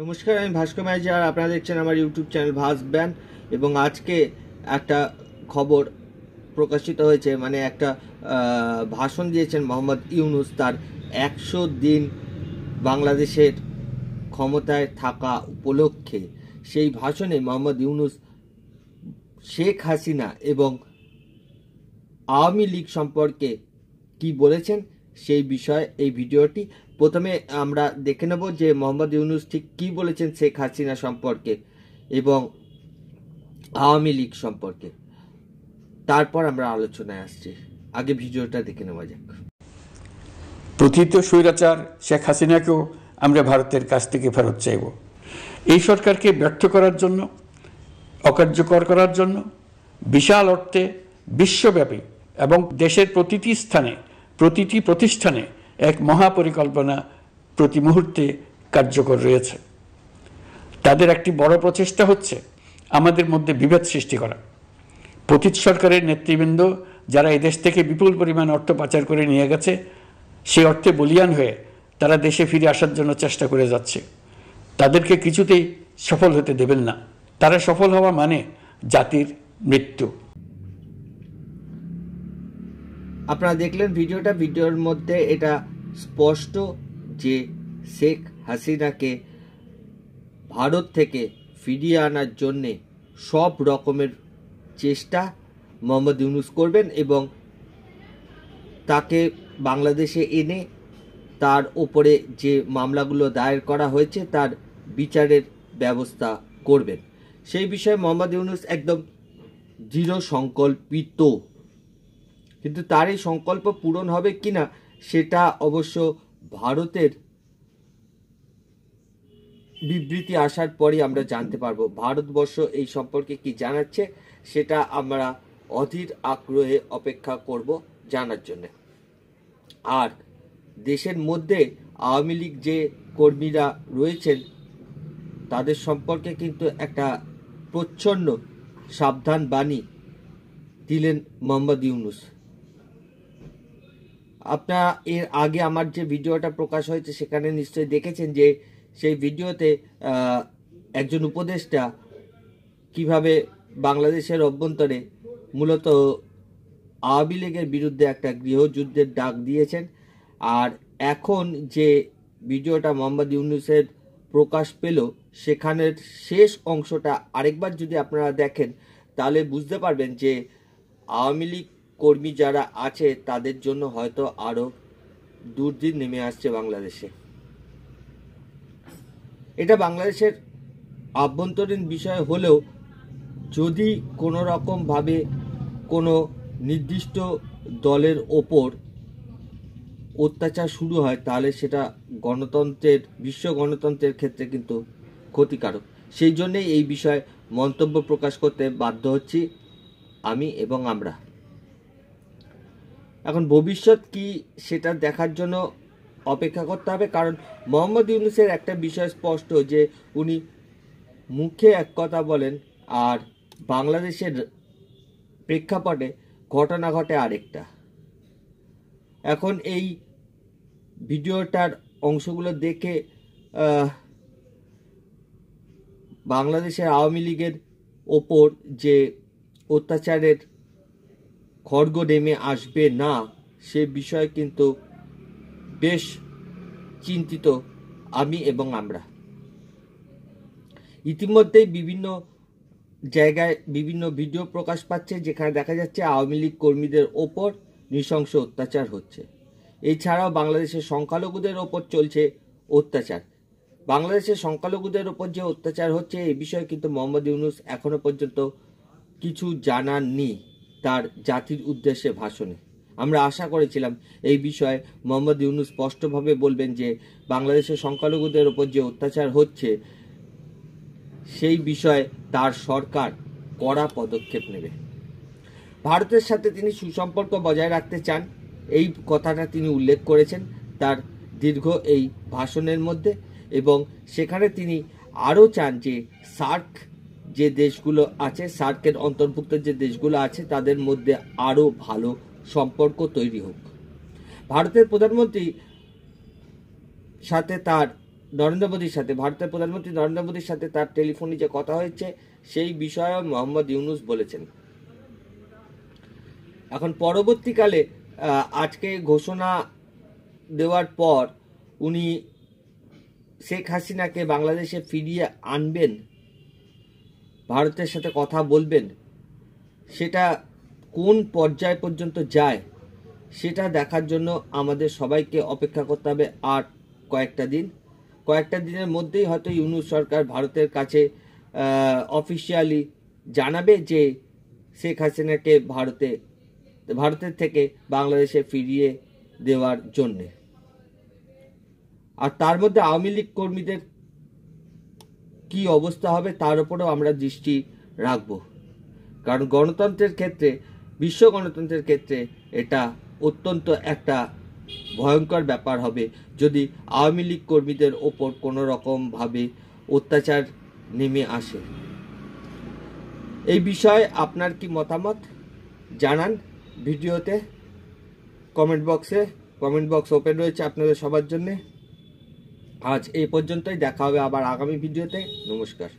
নমস্কার আমি ভাস্কর মাইজি আর আপনারা দেখছেন আমার ইউটিউব চ্যানেল ভাস ব্যান এবং আজকে একটা খবর প্রকাশিত হয়েছে মানে একটা ভাষণ দিয়েছেন মোহাম্মদ ইউনুস তার একশো দিন বাংলাদেশের ক্ষমতায় থাকা উপলক্ষে সেই ভাষণে মোহাম্মদ ইউনুস শেখ হাসিনা এবং আওয়ামী লীগ সম্পর্কে কি বলেছেন সেই বিষয়ে এই ভিডিওটি প্রথমে আমরা দেখে নেব যে মোহাম্মদ ইউনুস ঠিক কী বলেছেন শেখ হাসিনা সম্পর্কে এবং আওয়ামী লীগ সম্পর্কে তারপর আমরা আলোচনায় আসছি আগে ভিডিওটা দেখে নেওয়া যাক প্রথিত স্বৈরাচার শেখ হাসিনাকেও আমরা ভারতের কাছ থেকে ফেরত চাইব এই সরকারকে ব্যর্থ করার জন্য অকার্যকর করার জন্য বিশাল অর্থে বিশ্বব্যাপী এবং দেশের প্রতিটি স্থানে প্রতিটি প্রতিষ্ঠানে এক মহাপরিকল্পনা প্রতি মুহূর্তে কার্যকর রয়েছে তাদের একটি বড় প্রচেষ্টা হচ্ছে আমাদের মধ্যে বিভেদ সৃষ্টি করা পতিত সরকারের নেতৃবৃন্দ যারা এদেশ থেকে বিপুল পরিমাণ অর্থ পাচার করে নিয়ে গেছে সেই অর্থে বলিয়ান হয়ে তারা দেশে ফিরে আসার জন্য চেষ্টা করে যাচ্ছে তাদেরকে কিছুতেই সফল হতে দেবেন না তারা সফল হওয়া মানে জাতির মৃত্যু আপনারা দেখলেন ভিডিওটা ভিডিওর মধ্যে এটা স্পষ্ট যে শেখ হাসিনাকে ভারত থেকে ফিরিয়ে আনার জন্যে সব রকমের চেষ্টা মোহাম্মদ ইউনুস করবেন এবং তাকে বাংলাদেশে এনে তার ওপরে যে মামলাগুলো দায়ের করা হয়েছে তার বিচারের ব্যবস্থা করবেন সেই বিষয়ে মোহাম্মদ ইউনুস একদম দৃঢ় সংকল্পিত কিন্তু তার এই সংকল্প পূরণ হবে কিনা সেটা অবশ্য ভারতের বিবৃতি আসার পরই আমরা জানতে পারবো ভারতবর্ষ এই সম্পর্কে কি জানাচ্ছে সেটা আমরা অধীর আগ্রহে অপেক্ষা করব জানার জন্য আর দেশের মধ্যে আওয়ামী লীগ যে কর্মীরা রয়েছেন তাদের সম্পর্কে কিন্তু একটা প্রচ্ছন্ন সাবধান বাণী দিলেন মোহাম্মদ ইউনুস আপনার এর আগে আমার যে ভিডিওটা প্রকাশ হয়েছে সেখানে নিশ্চয়ই দেখেছেন যে সেই ভিডিওতে একজন উপদেষ্টা কিভাবে বাংলাদেশের অভ্যন্তরে মূলত আওয়ামী লীগের বিরুদ্ধে একটা গৃহযুদ্ধের ডাক দিয়েছেন আর এখন যে ভিডিওটা মোহাম্মদ ইউনুসের প্রকাশ পেল সেখানের শেষ অংশটা আরেকবার যদি আপনারা দেখেন তাহলে বুঝতে পারবেন যে আওয়ামী লীগ কর্মী যারা আছে তাদের জন্য হয়তো আরও দুর্দিন নেমে আসছে বাংলাদেশে এটা বাংলাদেশের আভ্যন্তরীণ বিষয় হলেও যদি কোনো রকমভাবে কোনো নির্দিষ্ট দলের ওপর অত্যাচার শুরু হয় তাহলে সেটা গণতন্ত্রের বিশ্ব গণতন্ত্রের ক্ষেত্রে কিন্তু ক্ষতিকারক সেই জন্যেই এই বিষয়ে মন্তব্য প্রকাশ করতে বাধ্য হচ্ছি আমি এবং আমরা এখন ভবিষ্যৎ কি সেটা দেখার জন্য অপেক্ষা করতে হবে কারণ মোহাম্মদ ইউনুসের একটা বিষয় স্পষ্ট যে উনি মুখে এক কথা বলেন আর বাংলাদেশের প্রেক্ষাপটে ঘটনা ঘটে আরেকটা এখন এই ভিডিওটার অংশগুলো দেখে বাংলাদেশের আওয়ামী লীগের ওপর যে অত্যাচারের খড়গ নেমে আসবে না সে বিষয়ে কিন্তু বেশ চিন্তিত আমি এবং আমরা ইতিমধ্যেই বিভিন্ন জায়গায় বিভিন্ন ভিডিও প্রকাশ পাচ্ছে যেখানে দেখা যাচ্ছে আওয়ামী লীগ কর্মীদের ওপর নৃশংস অত্যাচার হচ্ছে এছাড়াও বাংলাদেশের সংখ্যালঘুদের ওপর চলছে অত্যাচার বাংলাদেশের সংখ্যালঘুদের ওপর যে অত্যাচার হচ্ছে এ বিষয়ে কিন্তু মোহাম্মদ ইউনুস এখনও পর্যন্ত কিছু জানাননি তার জাতির উদ্দেশ্যে ভাষণে আমরা আশা করেছিলাম এই বিষয়ে মোহাম্মদ ইউনুস স্পষ্টভাবে বলবেন যে বাংলাদেশের সংখ্যালঘুদের ওপর যে অত্যাচার হচ্ছে সেই বিষয়ে তার সরকার কড়া পদক্ষেপ নেবে ভারতের সাথে তিনি সুসম্পর্ক বজায় রাখতে চান এই কথাটা তিনি উল্লেখ করেছেন তার দীর্ঘ এই ভাষণের মধ্যে এবং সেখানে তিনি আরও চান যে সার্ক যে দেশগুলো আছে সার্কের অন্তর্ভুক্ত যে দেশগুলো আছে তাদের মধ্যে আরও ভালো সম্পর্ক তৈরি হোক ভারতের প্রধানমন্ত্রী সাথে তার নরেন্দ্র মোদীর সাথে ভারতের প্রধানমন্ত্রী নরেন্দ্র মোদীর সাথে তার টেলিফোনে যে কথা হয়েছে সেই বিষয়ে মোহাম্মদ ইউনুস বলেছেন এখন পরবর্তীকালে আজকে ঘোষণা দেওয়ার পর উনি শেখ হাসিনাকে বাংলাদেশে ফিরিয়ে আনবেন ভারতের সাথে কথা বলবেন সেটা কোন পর্যায় পর্যন্ত যায় সেটা দেখার জন্য আমাদের সবাইকে অপেক্ষা করতে হবে আর কয়েকটা দিন কয়েকটা দিনের মধ্যেই হয়তো ইউনুস সরকার ভারতের কাছে অফিসিয়ালি জানাবে যে শেখ হাসিনাকে ভারতে ভারতের থেকে বাংলাদেশে ফিরিয়ে দেওয়ার জন্যে আর তার মধ্যে আওয়ামী লীগ কর্মীদের কি অবস্থা হবে তার উপরেও আমরা দৃষ্টি রাখব কারণ গণতন্ত্রের ক্ষেত্রে বিশ্ব গণতন্ত্রের ক্ষেত্রে এটা অত্যন্ত একটা ভয়ঙ্কর ব্যাপার হবে যদি আওয়ামী লীগ কর্মীদের ওপর কোনো রকমভাবে অত্যাচার নেমে আসে এই বিষয়ে আপনার কি মতামত জানান ভিডিওতে কমেন্ট বক্সে কমেন্ট বক্স ওপেন রয়েছে আপনাদের সবার জন্যে আজ এই পর্যন্তই দেখা হবে আবার আগামী ভিডিওতে নমস্কার